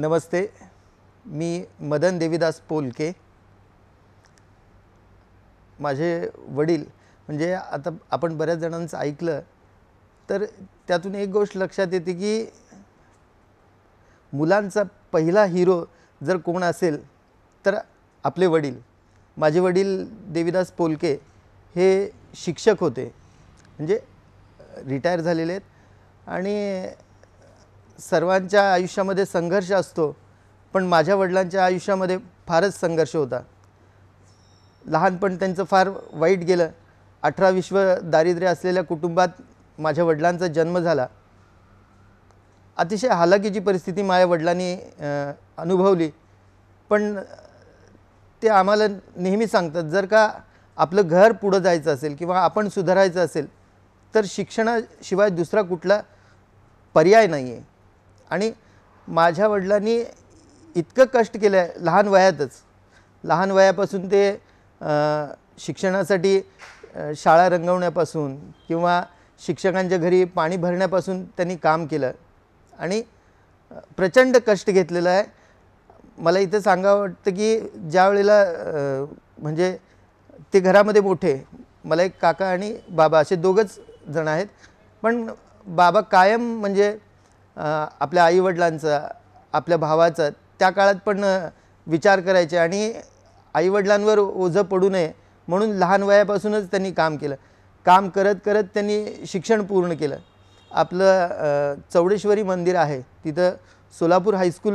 नमस्ते मी मदन देवीदास पोलके माझे वडील म्हणजे आता आपण बऱ्याच जणांचं ऐकलं तर त्यातून एक गोष्ट लक्षात येते की मुलांचा पहिला हिरो जर कोण असेल तर आपले वडील माझे वडील देवीदास पोलके हे शिक्षक होते म्हणजे रिटायर झालेले आहेत आणि सर्वांच्या आयुष्यामध्ये संघर्ष असतो पण माझ्या वडिलांच्या आयुष्यामध्ये फारच संघर्ष होता लहानपण त्यांचं फार वाईट गेलं अठरा विश्व दारिद्र्य असलेल्या कुटुंबात माझ्या वडिलांचा जन्म झाला अतिशय हालाकीची परिस्थिती माझ्या वडिलांनी अनुभवली पण ते आम्हाला नेहमी सांगतात जर का आपलं घर पुढं जायचं असेल किंवा आपण सुधारायचं असेल तर शिक्षणाशिवाय दुसरा कुठला पर्याय नाही आहे आणि माझ्या वडिलांनी इतकं कष्ट केलं आहे लहान वयातच लहान वयापासून ते शिक्षणासाठी शाळा रंगवण्यापासून किंवा शिक्षकांच्या घरी पाणी भरण्यापासून त्यांनी काम केलं आणि प्रचंड कष्ट घेतलेलं आहे मला इथं सांगावं वाटतं की ज्या वेळेला म्हणजे ते घरामध्ये मोठे मला एक काका आणि बाबा असे दोघंच जण आहेत पण बाबा कायम म्हणजे आपल्या आईवडिलांचा आपल्या भावाचा त्या काळात पण विचार करायचे आणि आईवडिलांवर ओझं पडू नये म्हणून लहान वयापासूनच त्यांनी काम केलं काम करत करत त्यांनी शिक्षण पूर्ण केलं आपलं चौडेश्वरी मंदिर आहे तिथं सोलापूर हायस्कूल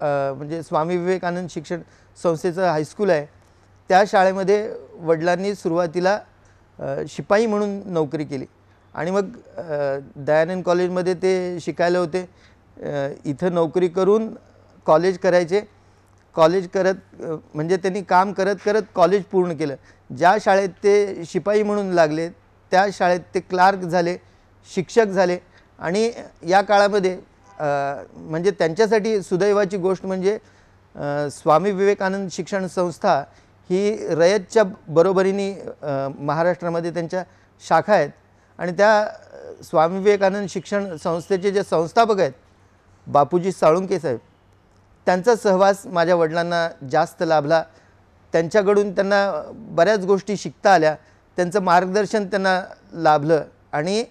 म्हणजे स्वामी विवेकानंद शिक्षण संस्थेचं हायस्कूल आहे त्या शाळेमध्ये वडिलांनी सुरुवातीला शिपाई म्हणून नोकरी केली आणि मग दयानंद कॉलेजमध्ये ते शिकायला होते इथं नोकरी करून कॉलेज करायचे कॉलेज करत म्हणजे त्यांनी काम करत करत कॉलेज पूर्ण केलं ज्या शाळेत ते शिपाई म्हणून लागले त्या शाळेत ते क्लार्क झाले शिक्षक झाले आणि या काळामध्ये म्हणजे त्यांच्यासाठी सुदैवाची गोष्ट म्हणजे स्वामी विवेकानंद शिक्षण संस्था ही रयतच्या बरोबरीने महाराष्ट्रामध्ये त्यांच्या शाखा आहेत आणि त्या स्वामी विवेकानंद शिक्षण संस्थेचे जे संस्थापक आहेत बापूजी साळुंके साहेब त्यांचा सहवास माझ्या वडिलांना जास्त लाभला त्यांच्याकडून त्यांना बऱ्याच गोष्टी शिकता आल्या त्यांचं मार्गदर्शन त्यांना लाभलं आणि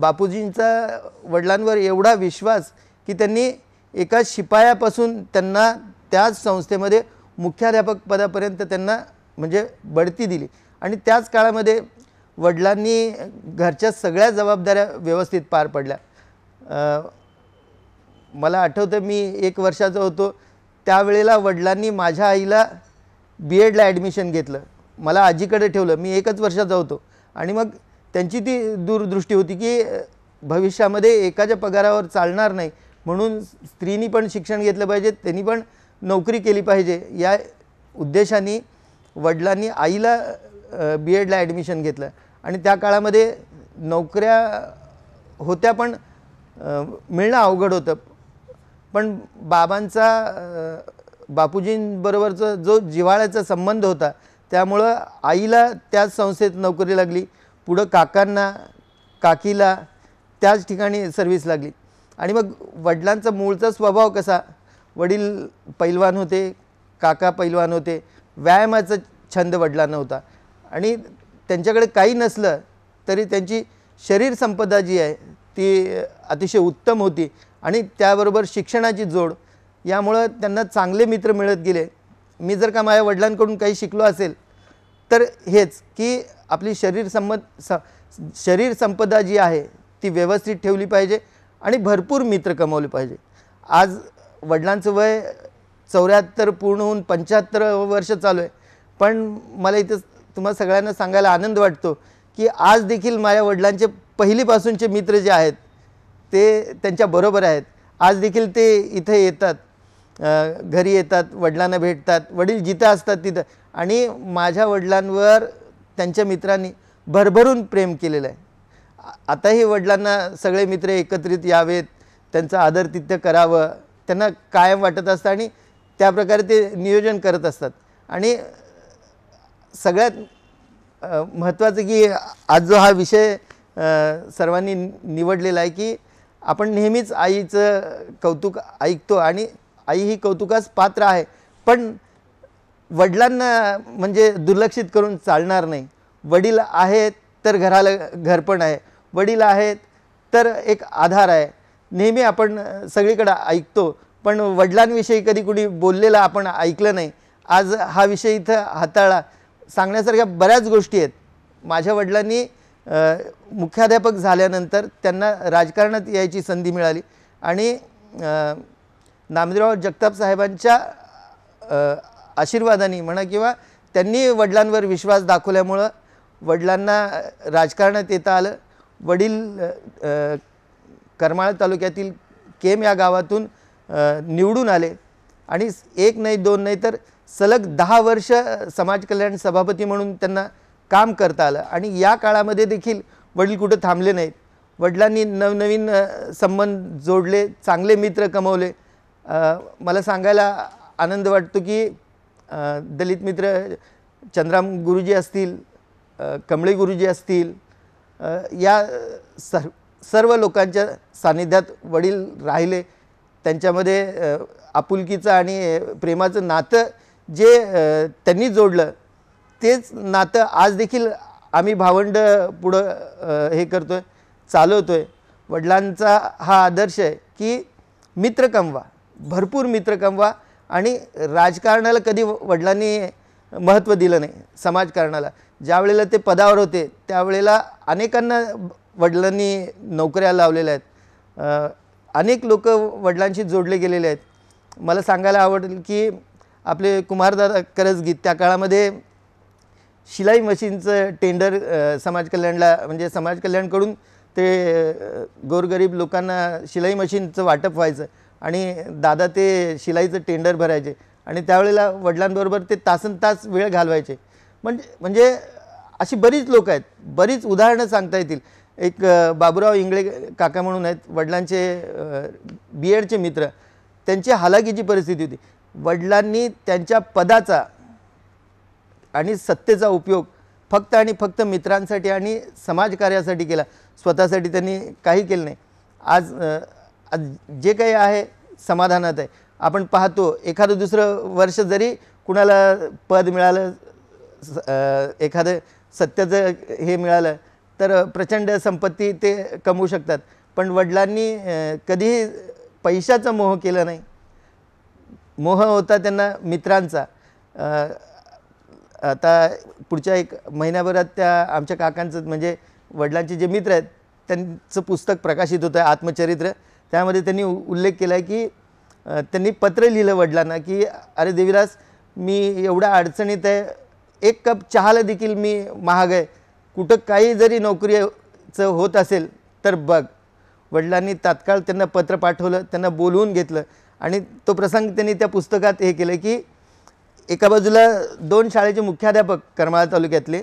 बापूजींचा वडिलांवर एवढा विश्वास की त्यांनी एका शिपायापासून त्यांना त्याच संस्थेमध्ये मुख्याध्यापक पदापर्यंत त्यांना म्हणजे बढती दिली आणि त्याच काळामध्ये वडिलांनी घरच्या सगळ्या जबाबदाऱ्या व्यवस्थित पार पडल्या मला आठवतं मी एक वर्षाचा होतो त्यावेळेला वडिलांनी माझ्या आईला बी एडला ॲडमिशन घेतलं मला आजीकडे ठेवलं मी एकच वर्षाचा होतो आणि मग त्यांची ती दूरदृष्टी होती की भविष्यामध्ये एकाच्या पगारावर चालणार नाही म्हणून स्त्रीनी पण शिक्षण घेतलं पाहिजे त्यांनी पण नोकरी केली पाहिजे या उद्देशाने वडिलांनी आईला बी एडला ॲडमिशन घेतलं आणि त्या काळामध्ये नोकऱ्या होत्या पण मिळणं अवघड होतं पण बाबांचा बापूजींबरोबरचा जो जिव्हाळ्याचा संबंध होता त्यामुळं आईला त्याच संस्थेत नोकरी लागली पुढं काकांना काकीला त्याच ठिकाणी सर्व्हिस लागली आणि मग वडिलांचा मूळचा स्वभाव कसा वडील पैलवान होते काका पैलवान होते व्यायामाचा छंद वडला होता आणि त्यांच्याकडे काही नसलं तरी त्यांची शरीर संपदा जी आहे ती अतिशय उत्तम होती आणि त्याबरोबर शिक्षणाची जोड यामुळं त्यांना चांगले मित्र मिळत गेले मी जर का माझ्या वडिलांकडून काही शिकलो असेल तर हेच की आपली शरीर संम स शरीर संपदा जी आहे ती व्यवस्थित ठेवली पाहिजे आणि भरपूर मित्र कमावले पाहिजे आज वडिलांचं वय चौऱ्याहत्तर पूर्ण होऊन पंच्याहत्तर वर्ष चालू आहे पण मला इथं तुम्हाला सगळ्यांना सांगायला आनंद वाटतो की आज देखील माझ्या वडिलांचे पहिलीपासूनचे मित्र जे आहेत ते त्यांच्याबरोबर आहेत आज देखील ते इथे येतात घरी येतात वडिलांना भेटतात वडील जिथं असतात तिथं आणि माझ्या वडिलांवर त्यांच्या मित्रांनी भरभरून प्रेम केलेलं आहे आताही वडिलांना सगळे मित्र एकत्रित यावेत त्यांचं आदर तिथं करावं त्यांना काय वाटत असतं आणि त्याप्रकारे ते नियोजन करत असतात आणि सगळ्यात महत्त्वाचं की आज जो हा विषय सर्वांनी निवडलेला आहे की आपण नेहमीच आईचं कौतुक ऐकतो आणि आई ही कौतुकास पात्र आहे पण वडिलांना म्हणजे दुर्लक्षित करून चालणार नाही वडील आहेत तर घराला घरपण आहे वडील आहेत तर एक आधार आहे नेहमी आपण सगळीकडे ऐकतो पण वडिलांविषयी कधी कुणी बोललेलं आपण ऐकलं नाही आज हा विषय इथं हाताळा सांगण्यासारख्या बऱ्याच गोष्टी आहेत माझ्या वडिलांनी मुख्याध्यापक झाल्यानंतर त्यांना राजकारणात यायची संधी मिळाली आणि नामदेवराव जगताप साहेबांच्या आशीर्वादाने म्हणा किंवा त्यांनी वडिलांवर विश्वास दाखवल्यामुळं वडिलांना राजकारणात येता आलं वडील करमाळ तालुक्यातील केम या गावातून निवडून आले आणि एक नाही दोन नाही तर सलग दहा वर्ष समाज कल्याण सभापती म्हणून त्यांना काम करता आलं आणि या काळामध्ये देखील वडील कुठं थांबले नाहीत वडिलांनी नवनवीन संबंध जोडले चांगले मित्र कमवले मला सांगायला आनंद वाटतो की दलित मित्र चंद्राम गुरुजी असतील कमळे गुरुजी असतील या सर्व सर्व लोकांच्या सानिध्यात वडील राहिले त्यांच्यामध्ये आपुलकीचं आणि प्रेमाचं नातं जे त्यांनी जोडलं तेच नातं आज देखील आम्ही भावंड पुढं हे करतो आहे चालवतो आहे वडिलांचा हा आदर्श आहे की मित्र कमवा भरपूर मित्र कमवा आणि राजकारणाला कधी वडिलांनी महत्त्व दिलं नाही समाजकारणाला ज्या वेळेला ते पदावर होते त्यावेळेला अनेकांना वडिलांनी नोकऱ्या लावलेल्या आहेत अनेक लोक वडिलांशी जोडले गेलेले आहेत मला सांगायला आवडेल की आपले कुमारदादा करजगीत त्या काळामध्ये शिलाई मशीनचं टेंडर समाज म्हणजे समाजकल्याणकडून ते गोरगरीब लोकांना शिलाई मशीनचं वाटप व्हायचं आणि दादा ते शिलाईचं टेंडर भरायचे आणि त्यावेळेला वडिलांबरोबर ते तासन तास वेळ घालवायचे म्हणजे म्हणजे अशी बरीच लोक आहेत बरीच उदाहरणं सांगता येतील एक बाबुराव इंगळे काका म्हणून आहेत वडिलांचे बी एडचे मित्र त्यांची हालाकीची परिस्थिती होती वडिलांनी त्यांच्या पदाचा आणि सत्तेचा उपयोग फक्त आणि फक्त मित्रांसाठी आणि समाजकार्यासाठी केला स्वतःसाठी त्यांनी काही केलं नाही आज आज जे काही आहे समाधानात आहे आपण पाहतो एखादं दुसरं वर्ष जरी कुणाला पद मिळालं एखादं सत्याचं हे मिळालं तर प्रचंड संपत्ती ते कमवू शकतात पण वडिलांनी कधीही पैशाचा मोह केला नाही मोह होता त्यांना मित्रांचा आता पुढच्या एक महिन्याभरात त्या आमच्या काकांचं म्हणजे वडिलांचे जे मित्र आहेत त्यांचं पुस्तक प्रकाशित होतं आहे आत्मचरित्र त्यामध्ये त्यांनी उल्लेख केला आहे की त्यांनी पत्र लिहिलं वडिलांना की अरे देवीराज मी एवढ्या अडचणीत आहे एक कप चहाला देखील मी महाग आहे कुठं काही जरी नोकरीचं होत असेल तर बघ वडिलांनी तात्काळ त्यांना पत्र पाठवलं त्यांना बोलवून घेतलं आणि तो प्रसंग त्यांनी त्या पुस्तकात हे केलं की एका बाजूला दोन शाळेचे मुख्याध्यापक करमाळा तालुक्यातले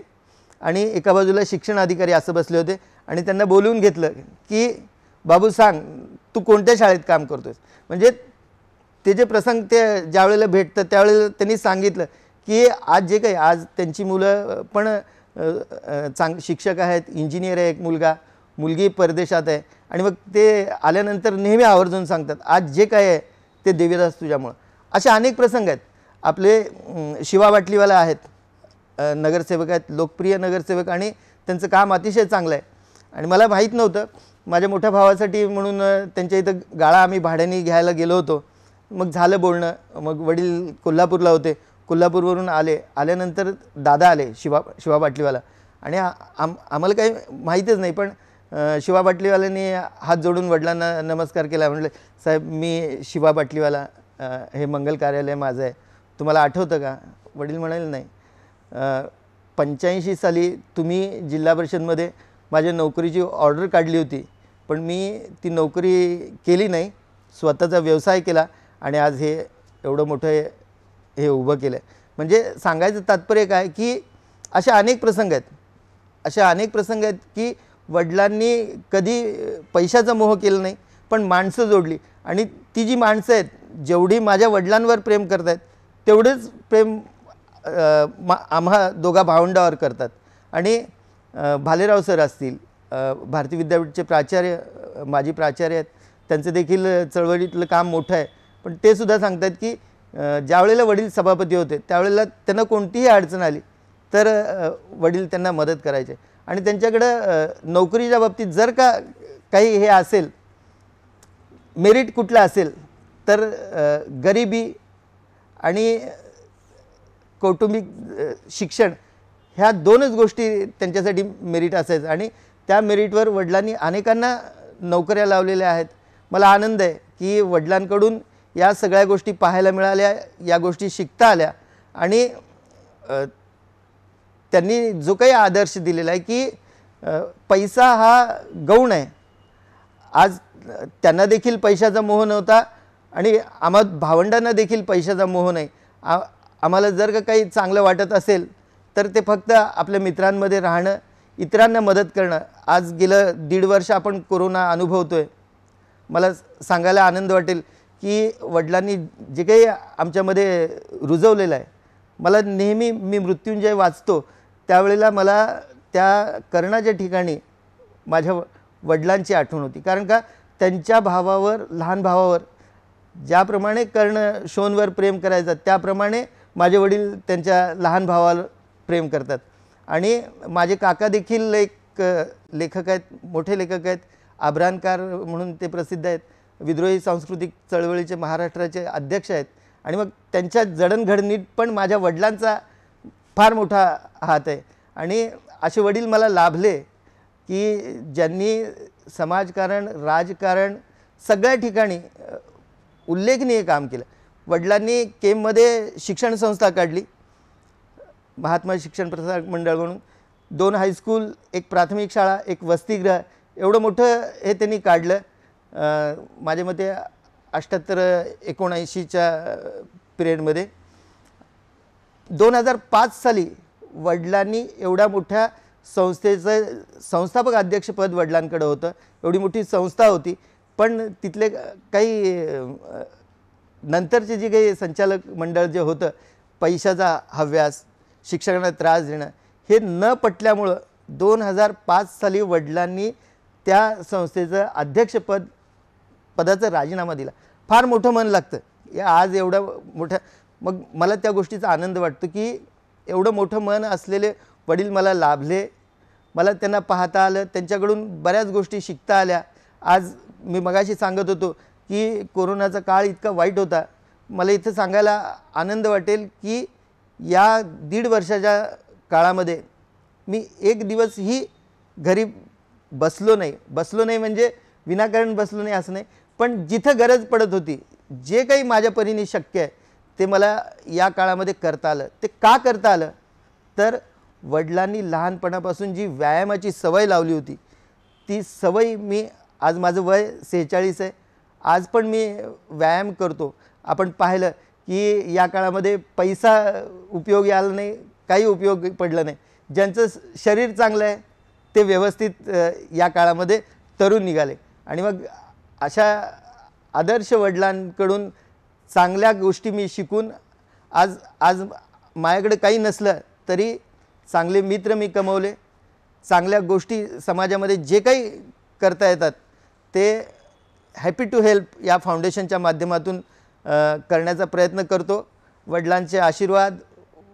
आणि एका बाजूला शिक्षण अधिकारी असं बसले होते आणि त्यांना बोलवून घेतलं की बाबू सांग तू कोणत्या शाळेत काम करतोस म्हणजे ते जे प्रसंग ते ज्यावेळेला भेटतं त्यावेळेला त्यांनी सांगितलं की आज जे काही आज त्यांची मुलं पण चांग शिक्षक आहेत इंजिनियर आहे एक मुलगा मुलगी परदेशात आहे आणि मग ते आल्यानंतर नेहमी आवर्जून सांगतात आज जे काय आहे ते देवीदास तुझ्यामुळं असे अनेक प्रसंग आहेत आपले शिवा बाटलीवाला आहेत नगरसेवक आहेत लोकप्रिय नगरसेवक आणि त्यांचं काम अतिशय चांगलं आहे आणि मला माहीत नव्हतं माझ्या मोठ्या भावासाठी म्हणून त्यांच्या इथं गाळा आम्ही भाड्याने घ्यायला गेलो होतो मग झालं बोलणं मग वडील कोल्हापूरला होते कोल्हापूरवरून आले आल्यानंतर दादा आले शिवा शिवा बाटलीवाला आणि आम आम्हाला काही माहीतच नाही पण शिवा बाटलीवाल्याने हात जोडून वडिलांना नमस्कार केला म्हटलं साहेब मी शिवा बाटलीवाला हे मंगल कार्यालय माझं आहे तुम्हाला आठवतं का वडील म्हणाले नाही पंच्याऐंशी साली तुम्ही जिल्हा परिषदमध्ये माझ्या नोकरीची ऑर्डर काढली होती पण मी ती नोकरी केली नाही स्वतःचा व्यवसाय केला आणि आज हे एवढं मोठं हे उभं केलं आहे म्हणजे सांगायचं तात्पर्य काय की असे अनेक प्रसंग आहेत असे अनेक प्रसंग आहेत की वडिलांनी कधी पैशाचा मोह केला नाही पण माणसं जोडली आणि ती जी माणसं आहेत जेवढी माझ्या वडिलांवर प्रेम करत आहेत तेवढंच प्रेम मा आम्हा दोघा भावंडावर करतात आणि भालेराव सर असतील भारतीय विद्यापीठचे प्राचार्य माजी प्राचार्य आहेत त्यांचं देखील चळवळीतलं काम मोठं आहे पण ते सुद्धा सांगतात की ज्यावेळेला वडील सभापती होते त्यावेळेला त्यांना कोणतीही अडचण आली तर वडील त्यांना मदत करायचे आणि त्यांच्याकडं नोकरीच्या बाबतीत जर का काही हे असेल मेरिट कुठलं असेल तर गरिबी आणि कौटुंबिक शिक्षण ह्या दोनच गोष्टी त्यांच्यासाठी मेरिट असायचं आणि त्या मेरिटवर वडिलांनी अनेकांना नोकऱ्या लावलेल्या आहेत मला आनंद आहे की वडिलांकडून या सगळ्या गोष्टी पाहायला मिळाल्या या गोष्टी शिकता आल्या आणि त्यांनी जो काही आदर्श दिलेला आहे की पैसा हा गौण आहे आज त्यांना देखील पैशाचा मोह नव्हता आणि आम्हा भावंडांना देखील पैशाचा मोह नाही आ आम्हाला जर का काही चांगलं वाटत असेल तर ते फक्त आपल्या मित्रांमध्ये राहणं इतरांना मदत करणं आज गेलं दीड वर्ष आपण कोरोना अनुभवतो आहे मला सांगायला आनंद वाटेल की वडिलांनी जे काही आमच्यामध्ये रुजवलेलं आहे मला नेहमी मी मृत्युंजय वाचतो त्यावेळेला मला त्या कर्णाच्या ठिकाणी माझ्या वडिलांची आठवण होती कारण का त्यांच्या भावावर लहान भावावर ज्याप्रमाणे कर्ण शोनवर प्रेम करायचा त्याप्रमाणे माझे वडील त्यांच्या लहान भावावर प्रेम करतात आणि माझे काका देखील एक लेखक आहेत मोठे लेखक आहेत आभ्रानकार म्हणून ते प्रसिद्ध आहेत विद्रोही सांस्कृतिक चळवळीचे महाराष्ट्राचे अध्यक्ष आहेत आणि मग त्यांच्या जडणघडणीत पण माझ्या वडिलांचा फार मोठा हात आहे आणि असे वडील मला लाभले की ज्यांनी समाजकारण राजकारण सगळ्या ठिकाणी उल्लेखनीय काम केलं वडिलांनी केममध्ये शिक्षण संस्था काढली महात्मा शिक्षण प्रसार मंडळ म्हणून दोन हायस्कूल एक प्राथमिक शाळा एक वसतिगृह एवढं मोठं हे त्यांनी काढलं माझ्या मते अठ्याहत्तर एकोणऐंशीच्या पिरियडमध्ये दोन हजार पाच साली वडिलांनी एवढ्या मोठ्या संस्थेचं संस्थापक अध्यक्षपद वडिलांकडं होतं एवढी मोठी संस्था होती पण तिथले काही नंतरचे जे काही संचालक मंडळ जे होतं पैशाचा हव्यास शिक्षकांना त्रास देणं हे न पटल्यामुळं दोन हजार पाच साली वडिलांनी त्या संस्थेचं अध्यक्षपद पदाचा राजीनामा दिला फार मोठं मन लागतं या आज एवढ्या मोठ्या मग मला त्या गोष्टीचा आनंद वाटतो की एवढं मोठं मन असलेले वडील मला लाभले मला त्यांना पाहता आलं त्यांच्याकडून बऱ्याच गोष्टी शिकता आल्या आज मी मगाशी सांगत होतो की कोरोनाचा काळ इतका वाईट होता मला इथं सांगायला आनंद वाटेल की या दीड वर्षाच्या काळामध्ये मी एक दिवसही घरी बसलो नाही बसलो नाही म्हणजे विनाकारण बसलो नाही असं नाही पण जिथं गरज पडत होती जे काही माझ्या परीने शक्य आहे ते मला या काळामध्ये करता आलं ते का करता आलं तर वडिलांनी लहानपणापासून जी व्यायामाची सवय लावली होती ती सवय मी आज माझं वय सेहेचाळीस आहे आज पण मी व्यायाम करतो आपण पाहिलं की या काळामध्ये पैसा उपयोगी आला नाही काही उपयोग पडला नाही ज्यांचं शरीर चांगलं आहे ते व्यवस्थित या काळामध्ये तरुण निघाले आणि मग अशा आदर्श वडिलांकडून चांगल्या गोष्टी मी शिकून आज आज माझ्याकडे काही नसलं तरी चांगले मित्र मी कमवले चांगल्या गोष्टी समाजामध्ये जे काही करता येतात ते हॅपी टू हेल्प या फाउंडेशनच्या माध्यमातून करण्याचा प्रयत्न करतो वडिलांचे आशीर्वाद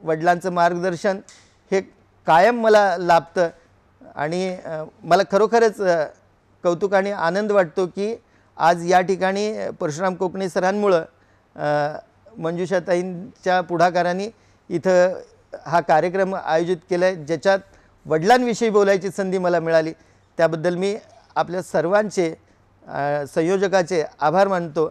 वडिलांचं मार्गदर्शन हे कायम मला लाभतं आणि मला खरोखरच कौतुक आणि आनंद वाटतो की आज या ठिकाणी परशुराम कोकणे सरांमुळं मंजुषाताईंच्या पुढाकाराने इथं हा कार्यक्रम आयोजित केला आहे ज्याच्यात वडिलांविषयी बोलायची संधी मला मिळाली त्याबद्दल मी आपल्या सर्वांचे संयोजकाचे आभार मानतो